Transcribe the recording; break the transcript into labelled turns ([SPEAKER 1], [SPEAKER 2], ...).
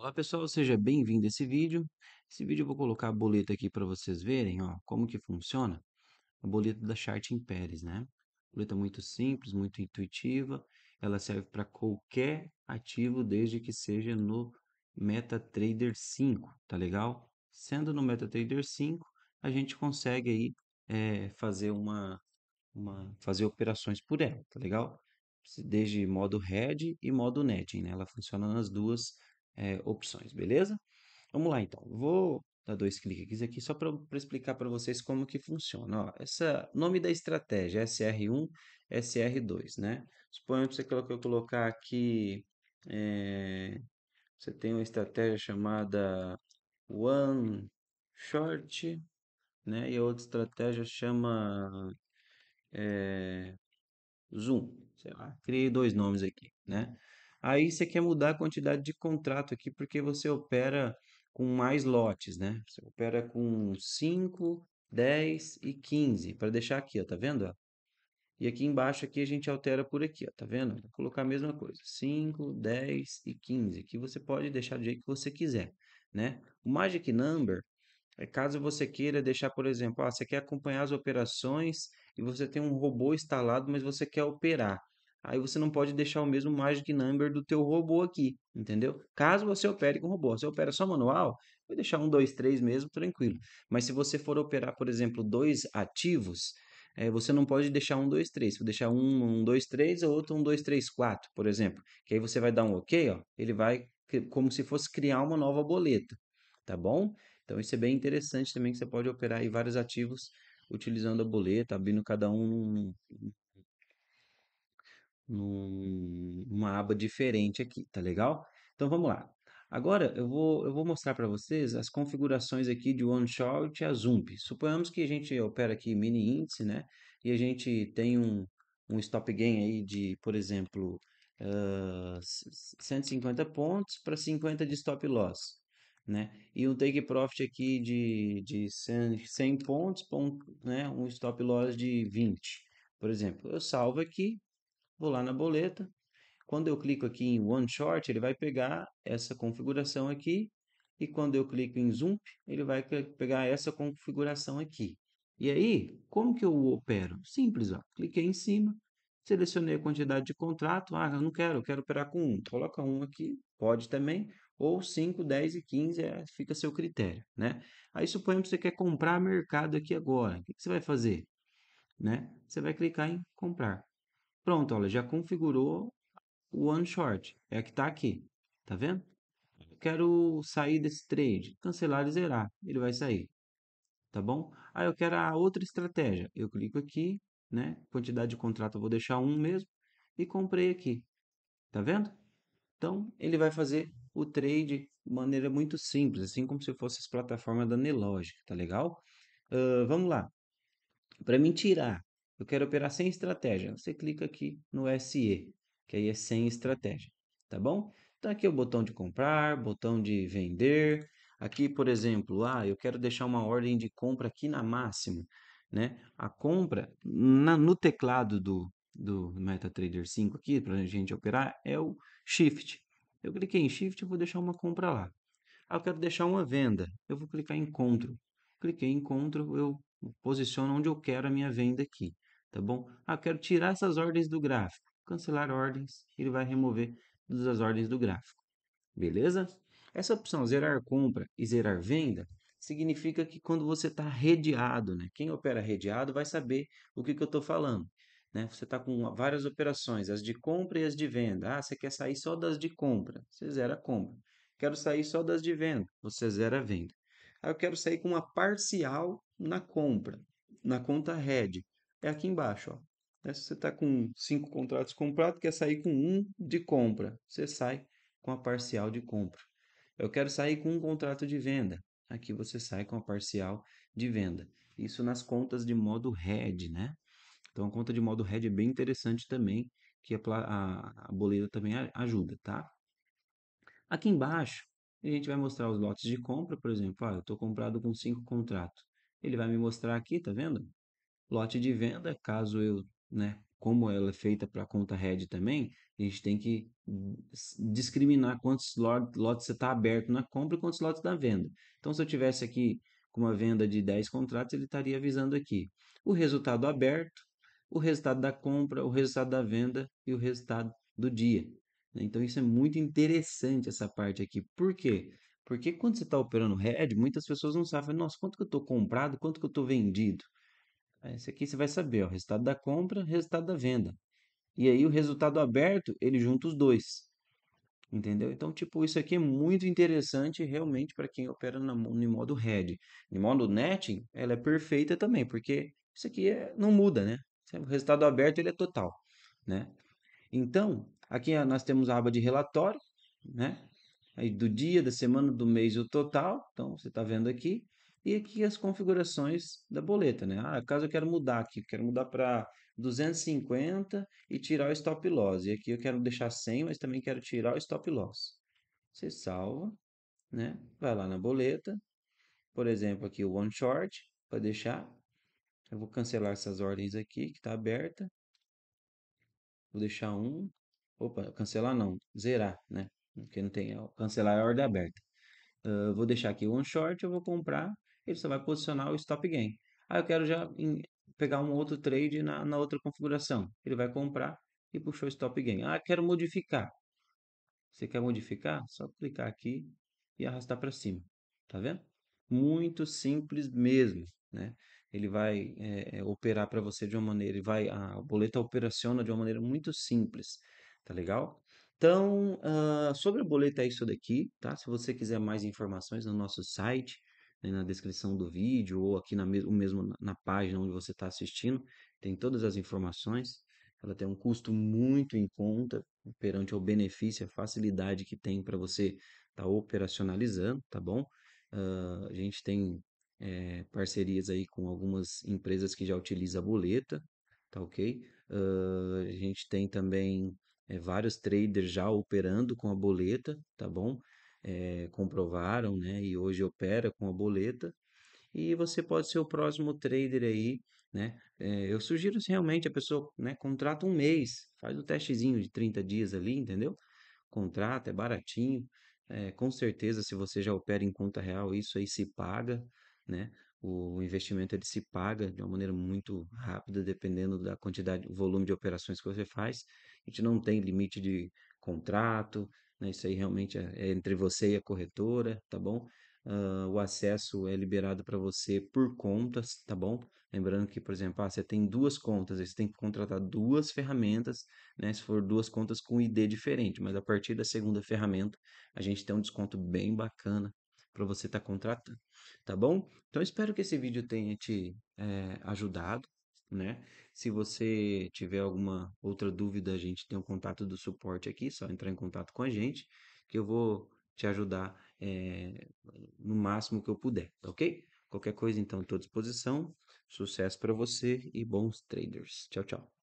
[SPEAKER 1] Olá pessoal, seja bem-vindo a esse vídeo. Esse vídeo eu vou colocar a boleta aqui para vocês verem ó, como que funciona a boleta da Chart Pérez. né? Boleta muito simples, muito intuitiva, ela serve para qualquer ativo desde que seja no MetaTrader 5, tá legal? Sendo no MetaTrader 5, a gente consegue aí é, fazer uma, uma, fazer operações por ela, tá legal? Desde modo head e modo netting, né? Ela funciona nas duas é, opções, beleza? Vamos lá então, vou dar dois cliques aqui só para explicar para vocês como que funciona. Ó, essa nome da estratégia SR1, SR2, né? Suponho que você que eu colocar aqui, é, você tem uma estratégia chamada One Short, né? E a outra estratégia chama é, Zoom, sei lá, criei dois nomes aqui, né? Aí você quer mudar a quantidade de contrato aqui porque você opera com mais lotes, né? Você opera com 5, 10 e 15 para deixar aqui, ó, tá vendo? E aqui embaixo aqui a gente altera por aqui, ó, tá vendo? Vou colocar a mesma coisa, 5, 10 e 15. Aqui você pode deixar do jeito que você quiser, né? O Magic Number é caso você queira deixar, por exemplo, ah, você quer acompanhar as operações e você tem um robô instalado, mas você quer operar aí você não pode deixar o mesmo magic number do teu robô aqui, entendeu? Caso você opere com robô, você opera só manual, vou deixar um, dois, três mesmo, tranquilo. Mas se você for operar, por exemplo, dois ativos, é, você não pode deixar um, dois, três. Vou deixar um, um, dois, três, ou outro um, dois, três, quatro, por exemplo. Que aí você vai dar um OK, ó, ele vai como se fosse criar uma nova boleta, tá bom? Então isso é bem interessante também que você pode operar aí vários ativos utilizando a boleta, abrindo cada um num- numa aba diferente aqui, tá legal? Então vamos lá. Agora eu vou, eu vou mostrar para vocês as configurações aqui de OneShot e a Zump. Suponhamos que a gente opera aqui mini índice, né? E a gente tem um, um stop gain aí de, por exemplo, ah, 150 pontos para 50 de stop loss, né? E um take profit aqui de, de 100, 100 pontos, pon- né? Um stop loss de 20, por exemplo. Eu salvo aqui, Vou lá na boleta. Quando eu clico aqui em One Short, ele vai pegar essa configuração aqui. E quando eu clico em Zoom, ele vai pegar essa configuração aqui. E aí, como que eu opero? Simples, ó. cliquei em cima, selecionei a quantidade de contrato. Ah, eu não quero, eu quero operar com um. Coloca um aqui, pode também. Ou 5, 10 e 15, é, fica a seu critério, né? Aí suponhamos que você quer comprar mercado aqui agora. O que, que você vai fazer? Né? Você vai clicar em comprar. Pronto, olha, já configurou o One Short. É a que está aqui. Tá vendo? quero sair desse trade. Cancelar e zerar. Ele vai sair. Tá bom? Aí ah, eu quero a outra estratégia. Eu clico aqui, né? Quantidade de contrato eu vou deixar um mesmo. E comprei aqui. Tá vendo? Então, ele vai fazer o trade de maneira muito simples, assim como se fosse as plataformas da Nelogic, tá legal? Uh, vamos lá. Para mim tirar eu quero operar sem estratégia. Você clica aqui no SE, que aí é sem estratégia, tá bom? Então aqui é o botão de comprar, botão de vender. Aqui, por exemplo, ah, eu quero deixar uma ordem de compra aqui na máxima, né? A compra na, no teclado do, do MetaTrader 5 aqui, para a gente operar, é o Shift. Eu cliquei em Shift, e vou deixar uma compra lá. Ah, eu quero deixar uma venda. Eu vou clicar em Ctrl. Cliquei em Ctrl, eu posiciono onde eu quero a minha venda aqui tá bom? Ah, quero tirar essas ordens do gráfico. Cancelar ordens, ele vai remover todas as ordens do gráfico. Beleza? Essa opção zerar compra e zerar venda significa que quando você está redeado, né? Quem opera redeado vai saber o que, que eu estou falando. Né? Você está com várias operações, as de compra e as de venda. Ah, você quer sair só das de compra, você zera a compra. Quero sair só das de venda, você zera a venda. Ah, eu quero sair com uma parcial na compra, na conta red é aqui embaixo. Ó. Né, se você está com cinco contratos comprados, quer sair com um de compra, você sai com a parcial de compra. Eu quero sair com um contrato de venda. Aqui você sai com a parcial de venda. Isso nas contas de modo RED, né? Então, a conta de modo RED é bem interessante também, que a, a, a boleira também ajuda, tá? Aqui embaixo, a gente vai mostrar os lotes de compra, por exemplo. Ah, eu estou comprado com cinco contratos. Ele vai me mostrar aqui, tá vendo? Lote de venda, caso eu, né, como ela é feita para conta red também, a gente tem que discriminar quantos lotes você está aberto na compra e quantos lotes da tá venda. Então, se eu tivesse aqui com uma venda de 10 contratos, ele estaria avisando aqui o resultado aberto, o resultado da compra, o resultado da venda e o resultado do dia. Né. Então, isso é muito interessante, essa parte aqui. Por quê? Porque quando você está operando red muitas pessoas não sabem, nossa, quanto que eu estou comprado, quanto que eu estou vendido. É, esse aqui você vai saber, ó, resultado da compra, resultado da venda. E aí o resultado aberto, ele junta os dois. Entendeu? Então, tipo, isso aqui é muito interessante realmente para quem opera no, no modo head. No modo netting, ela é perfeita também, porque isso aqui é, não muda, né? O resultado aberto, ele é total, né? Então, aqui nós temos a aba de relatório, né? Aí do dia, da semana, do mês e o total. Então, você está vendo aqui. E aqui as configurações da boleta, né? Ah, caso eu quero mudar aqui, quero mudar para 250 e tirar o stop loss. E aqui eu quero deixar 100, mas também quero tirar o stop loss. Você salva, né? Vai lá na boleta. Por exemplo, aqui o one short, para deixar. Eu vou cancelar essas ordens aqui, que está aberta. Vou deixar um. Opa, cancelar não, zerar, né? Porque não tem. Cancelar é a ordem aberta uh, vou deixar aqui um short, eu vou comprar, ele só vai posicionar o stop gain. ah, eu quero já em, pegar um outro trade na, na outra configuração. Ele vai comprar e puxou o stop gain. Ah, quero modificar. Você quer modificar? Só clicar aqui e arrastar para cima. Tá vendo? Muito simples mesmo, né? Ele vai é, é operar para você de uma maneira, ele vai a boleta operaciona de uma maneira muito simples, tá legal? Então, uh, sobre o boleto é isso daqui, tá? Se você quiser mais informações no nosso site, né, na descrição do vídeo ou aqui na mes mesmo na, na página onde você está assistindo, tem todas as informações. Ela tem um custo muito em conta perante o benefício, a facilidade que tem para você estar tá operacionalizando, tá bom? Uh, a gente tem é, parcerias aí com algumas empresas que já utilizam a boleta, tá ok? Uh, a gente tem também é, vários traders já operando com a boleta, tá bom? É, comprovaram, né? E hoje opera com a boleta. E você pode ser o próximo trader aí, né? É, eu sugiro realmente a pessoa, né? Contrata um mês, faz o um testezinho de 30 dias ali, entendeu? Contrata, é baratinho. É, com certeza, se você já opera em conta real, isso aí se paga, né? O investimento ele se paga de uma maneira muito rápida, dependendo da quantidade, o volume de operações que você faz. A gente não tem limite de contrato, né? isso aí realmente é, é entre você e a corretora, tá bom? Uh, o acesso é liberado para você por contas, tá bom? Lembrando que, por exemplo, ah, você tem duas contas, você tem que contratar duas ferramentas, né? Se for duas contas com ID diferente, mas a partir da segunda ferramenta, a gente tem um desconto bem bacana para você estar tá contratando, tá bom? Então espero que esse vídeo tenha te é, ajudado, né? Se você tiver alguma outra dúvida, a gente tem um contato do suporte aqui, só entrar em contato com a gente, que eu vou te ajudar é, no máximo que eu puder, tá ok? Qualquer coisa, então, estou à disposição. Sucesso para você e bons traders. Tchau, tchau.